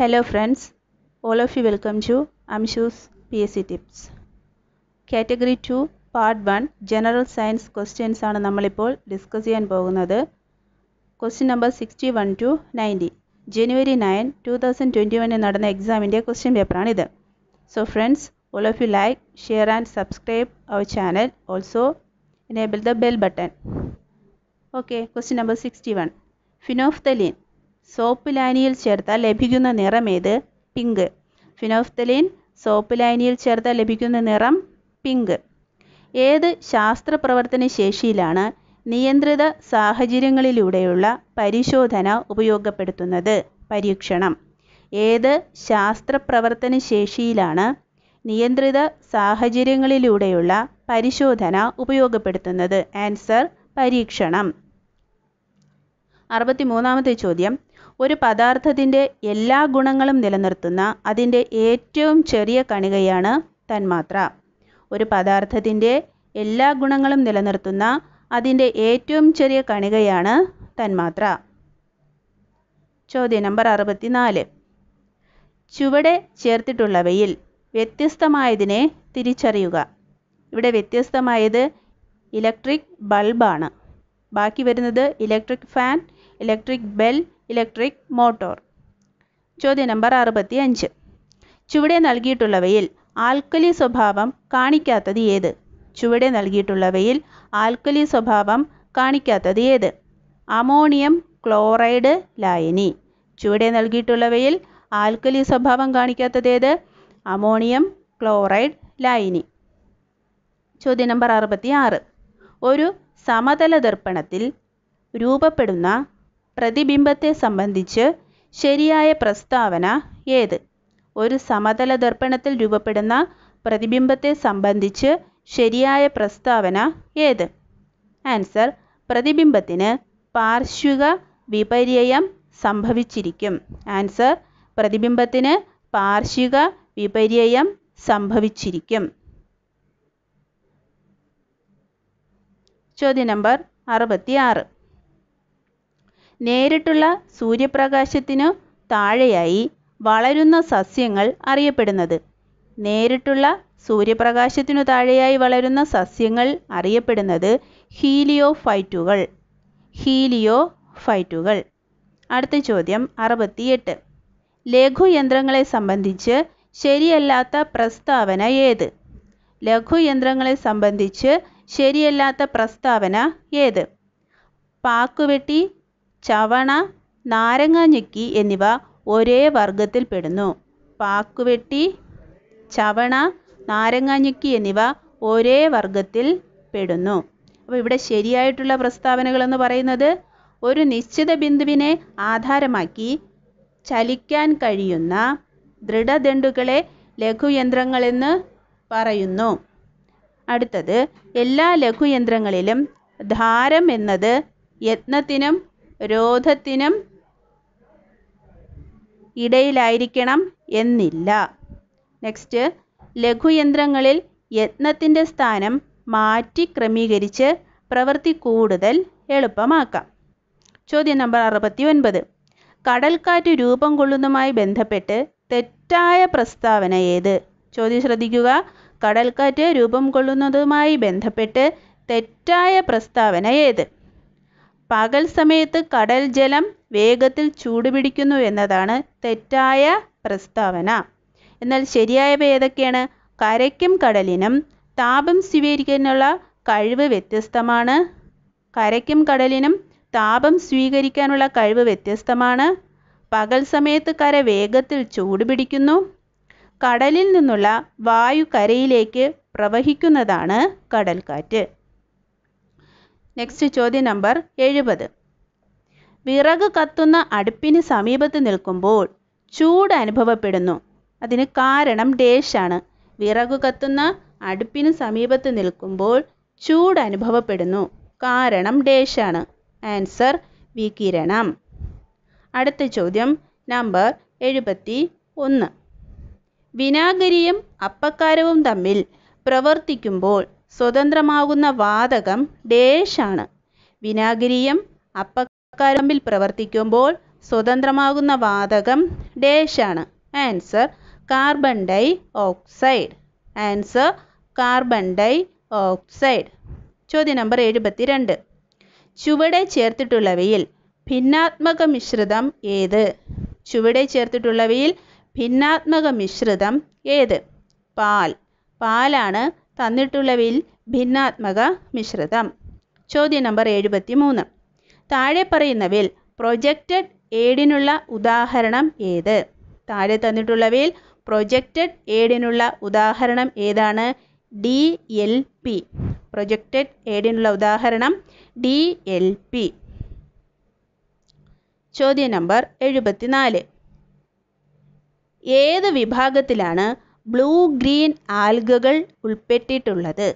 Hello friends all of you welcome to അംഷൂസ് P S C tips category two part one general science questions ആണ് നമ്മളിപ്പോൾ discuss ചെയ്യാൻ പോകുന്നത് question number sixty one to ninety January nine two thousand twenty വണ്ണിൽ നടന്ന എക്സാമിൻ്റെ question പേപ്പറാണിത് so friends all of you like share and subscribe our channel also enable the bell button okay question number sixty one phenolphthalein soap ലൈനിയിൽ ചേർത്താൽ ലഭിക്കുന്ന നിറമേത് pink phenolphthalein soap ലൈനിയിൽ ചേർത്താൽ ലഭിക്കുന്ന നിറം പിങ്ക് ഏത് ശാസ്ത്ര പ്രവർത്തന ശേഷിയിലാണ് നിയന്ത്രിത സാഹചര്യങ്ങളിലൂടെയുള്ള പരിശോധന ഉപയോഗപ്പെടുത്തുന്നത് പരീക്ഷണം ഏത് ശാസ്ത്ര പ്രവർത്തന ശേഷിയിലാണ് നിയന്ത്രിത സാഹചര്യങ്ങളിലൂടെയുള്ള പരിശോധന ഉപയോഗപ്പെടുത്തുന്നത് ആൻസർ പരീക്ഷണം മൂന്നാമത്തെ ചോദ്യം ഒരു പദാർത്ഥത്തിൻ്റെ എല്ലാ ഗുണങ്ങളും നിലനിർത്തുന്ന അതിൻ്റെ ഏറ്റവും ചെറിയ കണികയാണ് തന്മാത്ര ഒരു പദാർത്ഥത്തിൻ്റെ എല്ലാ ഗുണങ്ങളും നിലനിർത്തുന്ന അതിൻ്റെ ഏറ്റവും ചെറിയ കണികയാണ് തന്മാത്ര ചോദ്യ നമ്പർ അറുപത്തിനാല് ചുവടെ ചേർത്തിട്ടുള്ളവയിൽ വ്യത്യസ്തമായതിനെ തിരിച്ചറിയുക ഇവിടെ വ്യത്യസ്തമായത് ഇലക്ട്രിക് ബൾബാണ് ബാക്കി വരുന്നത് electric fan electric bell electric motor ചോദ്യ നമ്പർ അറുപത്തി അഞ്ച് ചുവടെ നൽകിയിട്ടുള്ളവയിൽ ആൽക്കലി സ്വഭാവം കാണിക്കാത്തത് ഏത് ചുവടെ നൽകിയിട്ടുള്ളവയിൽ ആൽക്കലി സ്വഭാവം കാണിക്കാത്തത് ഏത് അമോണിയം ക്ലോറൈഡ് ലായനി ചുവടെ നൽകിയിട്ടുള്ളവയിൽ ആൽക്കലി സ്വഭാവം കാണിക്കാത്തത് ഏത് അമോണിയം ക്ലോറൈഡ് ലായനി ചോദ്യ നമ്പർ അറുപത്തി ആറ് ഒരു സമതല ദർപ്പണത്തിൽ രൂപപ്പെടുന്ന പ്രതിബിംബത്തെ സംബന്ധിച്ച് ശരിയായ പ്രസ്താവന ഏത് ഒരു സമതല ദർപ്പണത്തിൽ രൂപപ്പെടുന്ന പ്രതിബിംബത്തെ സംബന്ധിച്ച് ശരിയായ പ്രസ്താവന ഏത് ആൻസർ പ്രതിബിംബത്തിന് പാർശ്വിക വിപര്യം സംഭവിച്ചിരിക്കും ആൻസർ പ്രതിബിംബത്തിന് പാർശ്വിക വിപര്യം സംഭവിച്ചിരിക്കും ചോദ്യ നമ്പർ അറുപത്തി ആറ് നേരിട്ടുള്ള സൂര്യപ്രകാശത്തിനു താഴെയായി വളരുന്ന സസ്യങ്ങൾ അറിയപ്പെടുന്നത് നേരിട്ടുള്ള സൂര്യപ്രകാശത്തിനു താഴെയായി വളരുന്ന സസ്യങ്ങൾ അറിയപ്പെടുന്നത് ഹീലിയോഫൈറ്റുകൾ ഹീലിയോഫൈറ്റുകൾ അടുത്ത ചോദ്യം അറുപത്തിയെട്ട് ലഘുയന്ത്രങ്ങളെ സംബന്ധിച്ച് ശരിയല്ലാത്ത പ്രസ്താവന ഏത് ലഘുയന്ത്രങ്ങളെ സംബന്ധിച്ച് ശരിയല്ലാത്ത പ്രസ്താവന ഏത് പാക്കുവെട്ടി ചവണ നാരങ്ങാഞ്ഞെക്കി എന്നിവ ഒരേ വർഗത്തിൽപ്പെടുന്നു പാക്കുവെട്ടി, ചവണ, നാരങ്ങാഞ്ഞെക്കി എന്നിവ ഒരേ പെടുന്നു അപ്പോൾ ഇവിടെ ശരിയായിട്ടുള്ള പ്രസ്താവനകളെന്ന് പറയുന്നത് ഒരു നിശ്ചിത ബിന്ദുവിനെ ആധാരമാക്കി ചലിക്കാൻ കഴിയുന്ന ദൃഢദണ്ഡുകളെ ലഘുയന്ത്രങ്ങളെന്ന് പറയുന്നു. അടുത്തത് എല്ലാ ലഘുയന്ത്രങ്ങളിലും ധാരം എന്നത് യത്നത്തിനും രോധത്തിനും ഇടയിലായിരിക്കണം എന്നില്ല നെക്സ്റ്റ് ലഘുയന്ത്രങ്ങളിൽ യത്നത്തിൻ്റെ സ്ഥാനം മാറ്റി ക്രമീകരിച്ച് പ്രവൃത്തി കൂടുതൽ എളുപ്പമാക്കാം ചോദ്യം നമ്പർ അറുപത്തി ഒൻപത് കടൽക്കാറ്റ് രൂപം കൊള്ളുന്നതുമായി ബന്ധപ്പെട്ട് തെറ്റായ പ്രസ്താവന ഏത് ചോദ്യം ശ്രദ്ധിക്കുക കടൽക്കാറ്റ് രൂപം കൊള്ളുന്നതുമായി ബന്ധപ്പെട്ട് തെറ്റായ പ്രസ്താവന ഏത് പകൽ സമയത്ത് കടൽ ജലം വേഗത്തിൽ ചൂടുപിടിക്കുന്നു എന്നതാണ് തെറ്റായ പ്രസ്താവന എന്നാൽ ശരിയായവ ഏതൊക്കെയാണ് കരയ്ക്കും കടലിനും താപം സ്വീകരിക്കാനുള്ള കഴിവ് വ്യത്യസ്തമാണ് കരയ്ക്കും കടലിനും താപം സ്വീകരിക്കാനുള്ള കഴിവ് വ്യത്യസ്തമാണ് പകൽ സമയത്ത് കര വേഗത്തിൽ ചൂടുപിടിക്കുന്നു കടലിൽ നിന്നുള്ള വായു കരയിലേക്ക് പ്രവഹിക്കുന്നതാണ് കടൽക്കാറ്റ് നെക്സ്റ്റ് ചോദ്യം നമ്പർ എഴുപത് വിറക് കത്തുന്ന അടുപ്പിന് സമീപത്ത് നിൽക്കുമ്പോൾ ചൂട് അനുഭവപ്പെടുന്നു അതിന് കാരണം ഡേഷാണ് വിറക് കത്തുന്ന അടുപ്പിന് സമീപത്ത് നിൽക്കുമ്പോൾ ചൂട് അനുഭവപ്പെടുന്നു കാരണം ഡേഷാണ് ആൻസർ വികിരണം അടുത്ത ചോദ്യം നമ്പർ എഴുപത്തി ഒന്ന് വിനാഗിരിയും അപ്പക്കാരവും തമ്മിൽ പ്രവർത്തിക്കുമ്പോൾ സ്വതന്ത്രമാകുന്ന വാതകം ഡേഷാണ് വിനാഗിരിയും അപ്പക്കാരമ്പിൽ പ്രവർത്തിക്കുമ്പോൾ സ്വതന്ത്രമാകുന്ന വാതകം ഡേഷാണ് answer carbon dioxide answer carbon dioxide ചോദ്യം നമ്പർ എഴുപത്തിരണ്ട് ചുവടെ ചേർത്തിട്ടുള്ളവയിൽ ഭിന്നാത്മക മിശ്രിതം ഏത് ചുവടെ ചേർത്തിട്ടുള്ളവയിൽ ഭിന്നാത്മക മിശ്രിതം ഏത് പാൽ പാലാണ് തന്നിട്ടുള്ളവയിൽ ഭിന്നാത്മക മിശ്രിതം ചോദ്യ നമ്പർ എഴുപത്തി മൂന്ന് താഴെ പറയുന്നവയിൽ പ്രൊജക്റ്റഡ് എയ്ഡിനുള്ള ഉദാഹരണം ഏത് താഴെ തന്നിട്ടുള്ളവയിൽ പ്രൊജക്റ്റഡ് എയ്ഡിനുള്ള ഉദാഹരണം ഏതാണ് ഡി എൽ പി പ്രൊജക്റ്റഡ് എയ്ഡിനുള്ള ഉദാഹരണം ഡി എൽ പി ചോദ്യ നമ്പർ എഴുപത്തിനാല് ഏത് വിഭാഗത്തിലാണ് ബ്ലൂ ഗ്രീൻ ആൽഗകൾ ഉൾപ്പെട്ടിട്ടുള്ളത്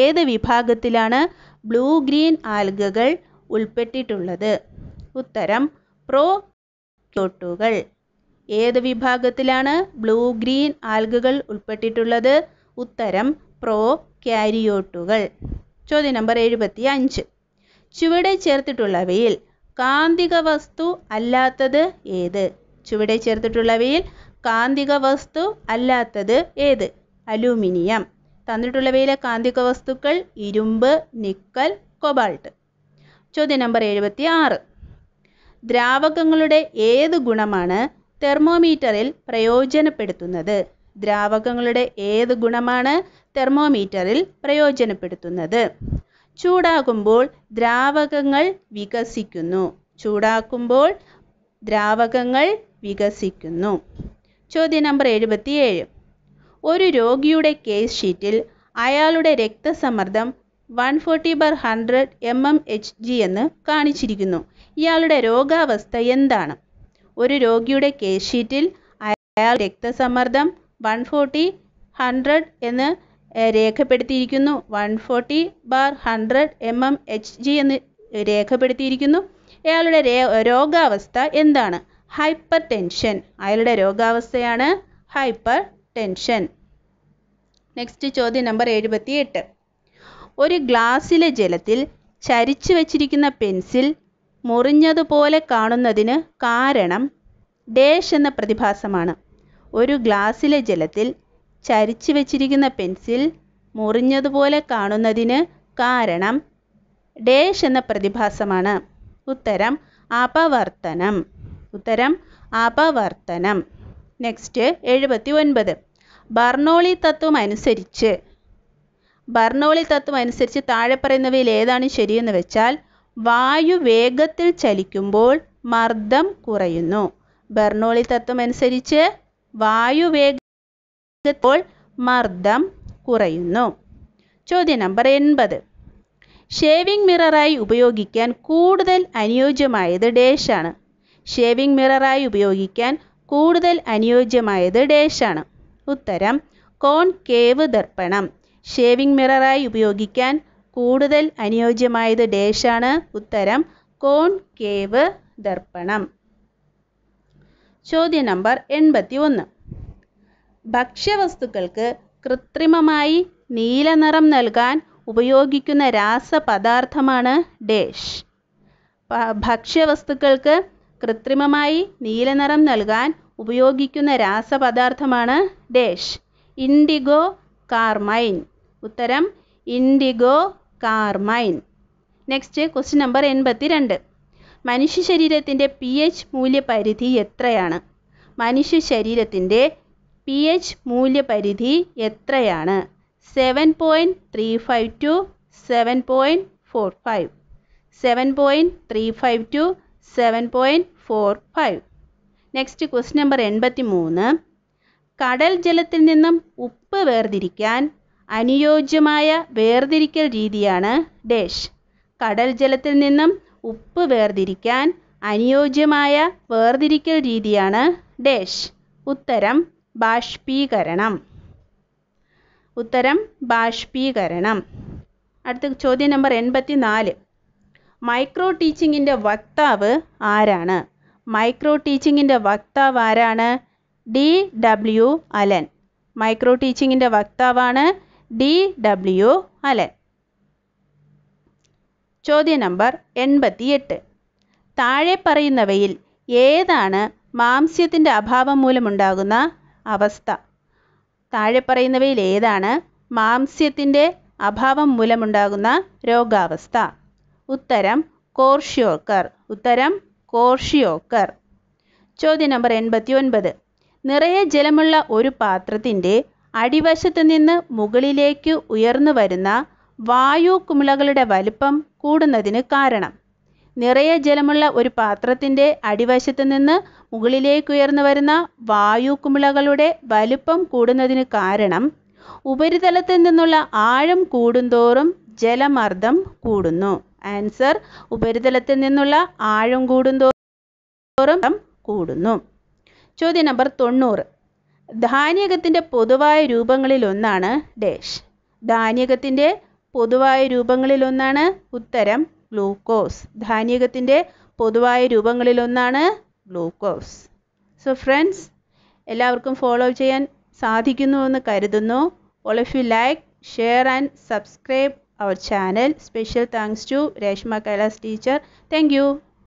ഏത് വിഭാഗത്തിലാണ് ബ്ലൂ ഗ്രീൻ ആൽഗകൾ ഉൾപ്പെട്ടിട്ടുള്ളത് ഉത്തരം പ്രോ ക്യോട്ടുകൾ ഏത് വിഭാഗത്തിലാണ് ബ്ലൂ ഗ്രീൻ ആൽഗകൾ ഉൾപ്പെട്ടിട്ടുള്ളത് ഉത്തരം പ്രോ ക്യാരിയോട്ടുകൾ ചോദ്യ നമ്പർ എഴുപത്തി അഞ്ച് ചുവടെ ചേർത്തിട്ടുള്ളവയിൽ കാന്തിക വസ്തു അല്ലാത്തത് ഏത് ചുവടെ ചേർത്തിട്ടുള്ളവയിൽ കാന്തിക വസ്തു അല്ലാത്തത് ഏത് അലൂമിനിയം തന്നിട്ടുള്ളവയിലെ കാന്തിക വസ്തുക്കൾ ഇരുമ്പ് നിക്കൽ കൊബാൾട്ട് ചോദ്യം നമ്പർ എഴുപത്തി ആറ് ദ്രാവകങ്ങളുടെ ഏത് ഗുണമാണ് തെർമോമീറ്ററിൽ പ്രയോജനപ്പെടുത്തുന്നത് ദ്രാവകങ്ങളുടെ ഏത് ഗുണമാണ് തെർമോമീറ്ററിൽ പ്രയോജനപ്പെടുത്തുന്നത് ചൂടാകുമ്പോൾ ദ്രാവകങ്ങൾ വികസിക്കുന്നു ചൂടാക്കുമ്പോൾ ദ്രാവകങ്ങൾ വികസിക്കുന്നു ചോദ്യം നമ്പർ എഴുപത്തിയേഴ് ഒരു രോഗിയുടെ കേസ് ഷീറ്റിൽ അയാളുടെ രക്തസമ്മർദ്ദം one forty bar hundred M M H G എന്ന് കാണിച്ചിരിക്കുന്നു ഇയാളുടെ രോഗാവസ്ഥ എന്താണ് ഒരു രോഗിയുടെ കേസ് ഷീറ്റിൽ അയാൾ രക്തസമ്മർദ്ദം വൺ ഫോർട്ടി ഹൺഡ്രഡ് എന്ന് രേഖപ്പെടുത്തിയിരിക്കുന്നു one forty bar hundred M M H G എന്ന് രേഖപ്പെടുത്തിയിരിക്കുന്നു അയാളുടെ രോഗാവസ്ഥ എന്താണ് ഹൈപ്പർ ടെൻഷൻ അയാളുടെ രോഗാവസ്ഥയാണ് ഹൈപ്പർ ടെൻഷൻ നെക്സ്റ്റ് ചോദ്യം നമ്പർ എഴുപത്തിയെട്ട് ഒരു ഗ്ലാസ്സിലെ ജലത്തിൽ ചരിച്ചു വച്ചിരിക്കുന്ന പെൻസിൽ മുറിഞ്ഞതുപോലെ കാണുന്നതിന് കാരണം ഡേഷ് എന്ന പ്രതിഭാസമാണ് ഒരു ഗ്ലാസ്സിലെ ജലത്തിൽ ചരിച്ചു വച്ചിരിക്കുന്ന പെൻസിൽ മുറിഞ്ഞതുപോലെ കാണുന്നതിന് കാരണം ഡേഷ് എന്ന പ്രതിഭാസമാണ് ഉത്തരം അപവർത്തനം ഉത്തരം അപവർത്തനം നെക്സ്റ്റ് എഴുപത്തി ഒൻപത് ബർണോളി തത്വം അനുസരിച്ച് ബർണോളി തത്വം അനുസരിച്ച് താഴെ പറയുന്നവയിൽ ഏതാണ് ശരിയെന്ന് വെച്ചാൽ വായു വേഗത്തിൽ ചലിക്കുമ്പോൾ മർദ്ദം കുറയുന്നു ബർണോളി തത്വം അനുസരിച്ച് വായു വേഗത്തിൽ മർദ്ദം കുറയുന്നു ചോദ്യം നമ്പർ എൺപത് ഷേവിംഗ് മിററായി ഉപയോഗിക്കാൻ കൂടുതൽ അനുയോജ്യമായത് ഡേഷാണ് ഷേവിംഗ് മിററായി ഉപയോഗിക്കാൻ കൂടുതൽ അനുയോജ്യമായത് ഡേഷാണ് ഉത്തരം കോൺ കേവ് ദർപ്പണം ഷേവിംഗ് മിററായി ഉപയോഗിക്കാൻ കൂടുതൽ അനുയോജ്യമായത് ഡേഷാണ് ഉത്തരം കോൺ കേവ് ദർപ്പണം ചോദ്യ നമ്പർ എൺപത്തി ഒന്ന് ഭക്ഷ്യവസ്തുക്കൾക്ക് കൃത്രിമമായി നീലനിറം നൽകാൻ ഉപയോഗിക്കുന്ന രാസപദാർത്ഥമാണ് ഡേഷ് ഭക്ഷ്യവസ്തുക്കൾക്ക് കൃത്രിമമായി നീലനിറം നൽകാൻ ഉപയോഗിക്കുന്ന രാസപദാർത്ഥമാണ് ഡേഷ് ഇൻഡിഗോ കാർമൈൻ ഉത്തരം indigo carmine next question number രണ്ട് മനുഷ്യ ശരീരത്തിൻ്റെ പി എച്ച് മൂല്യപരിധി എത്രയാണ് മനുഷ്യ ശരീരത്തിൻ്റെ പി എച്ച് മൂല്യപരിധി എത്രയാണ് seven point three five to seven point four five seven point three five to seven point four five next question number എൺപത്തി മൂന്ന് കടൽ ജലത്തിൽ നിന്നും ഉപ്പ് വേർതിരിക്കാൻ അനുയോജ്യമായ വേർതിരിക്കൽ രീതിയാണ് ഡേഷ് കടൽ ജലത്തിൽ നിന്നും ഉപ്പ് വേർതിരിക്കാൻ അനുയോജ്യമായ വേർതിരിക്കൽ രീതിയാണ് ഡേഷ് ഉത്തരം ബാഷ്പീകരണം ഉത്തരം ബാഷ്പീകരണം അടുത്ത ചോദ്യം നമ്പർ എൺപത്തി നാല് മൈക്രോ ടീച്ചിങ്ങിൻ്റെ വക്താവ് ആരാണ് മൈക്രോ ടീച്ചിങ്ങിൻ്റെ വക്താവ് ആരാണ് ഡി ഡബ്ല്യു അലൻ മൈക്രോ ടീച്ചിങ്ങിൻ്റെ വക്താവാണ് ഡി ഡബ്ല്യു അലൻ ചോദ്യ നമ്പർ എൺപത്തിയെട്ട് താഴെ പറയുന്നവയിൽ ഏതാണ് മാംസ്യത്തിൻ്റെ അഭാവം മൂലമുണ്ടാകുന്ന അവസ്ഥ താഴെ പറയുന്നവയിൽ ഏതാണ് മാംസ്യത്തിൻ്റെ അഭാവം മൂലമുണ്ടാകുന്ന രോഗാവസ്ഥ ഉത്തരം കോർഷ്യോക്കർ ഉത്തരം കോർഷ്യോക്കർ ചോദ്യം നമ്പർ എൺപത്തി ഒൻപത് നിറയെ ജലമുള്ള ഒരു പാത്രത്തിൻ്റെ അടിവശത്ത് നിന്ന് മുകളിലേക്ക് ഉയർന്നു വരുന്ന വായു കുമിളകളുടെ വലിപ്പം കൂടുന്നതിന് കാരണം നിറയെ ജലമുള്ള ഒരു പാത്രത്തിൻ്റെ അടിവശത്ത് നിന്ന് മുകളിലേക്ക് ഉയർന്നു വരുന്ന വായു കുമിളകളുടെ വലിപ്പം കൂടുന്നതിന് കാരണം ഉപരിതലത്തിൽ നിന്നുള്ള ആഴം കൂടുന്തോറും ജലമർദ്ദം കൂടുന്നു ആൻസർ ഉപരിതലത്തിൽ നിന്നുള്ള ആഴം കൂടുന്തോറും കൂടുന്നു ചോദ്യ നമ്പർ തൊണ്ണൂറ് ധാന്യകത്തിൻ്റെ പൊതുവായ രൂപങ്ങളിൽ ഒന്നാണ് ഡേഷ് ധാന്യകത്തിൻ്റെ പൊതുവായ രൂപങ്ങളിൽ ഒന്നാണ് ഉത്തരം ഗ്ലൂക്കോസ് ധാന്യകത്തിൻ്റെ പൊതുവായ രൂപങ്ങളിൽ ഒന്നാണ് ഗ്ലൂക്കോസ് സോ ഫ്രണ്ട്സ് എല്ലാവർക്കും ഫോളോ ചെയ്യാൻ സാധിക്കുന്നുവെന്ന് കരുതുന്നു all of you like share and subscribe our channel. Special thanks to Reshma Kailas teacher. Thank you.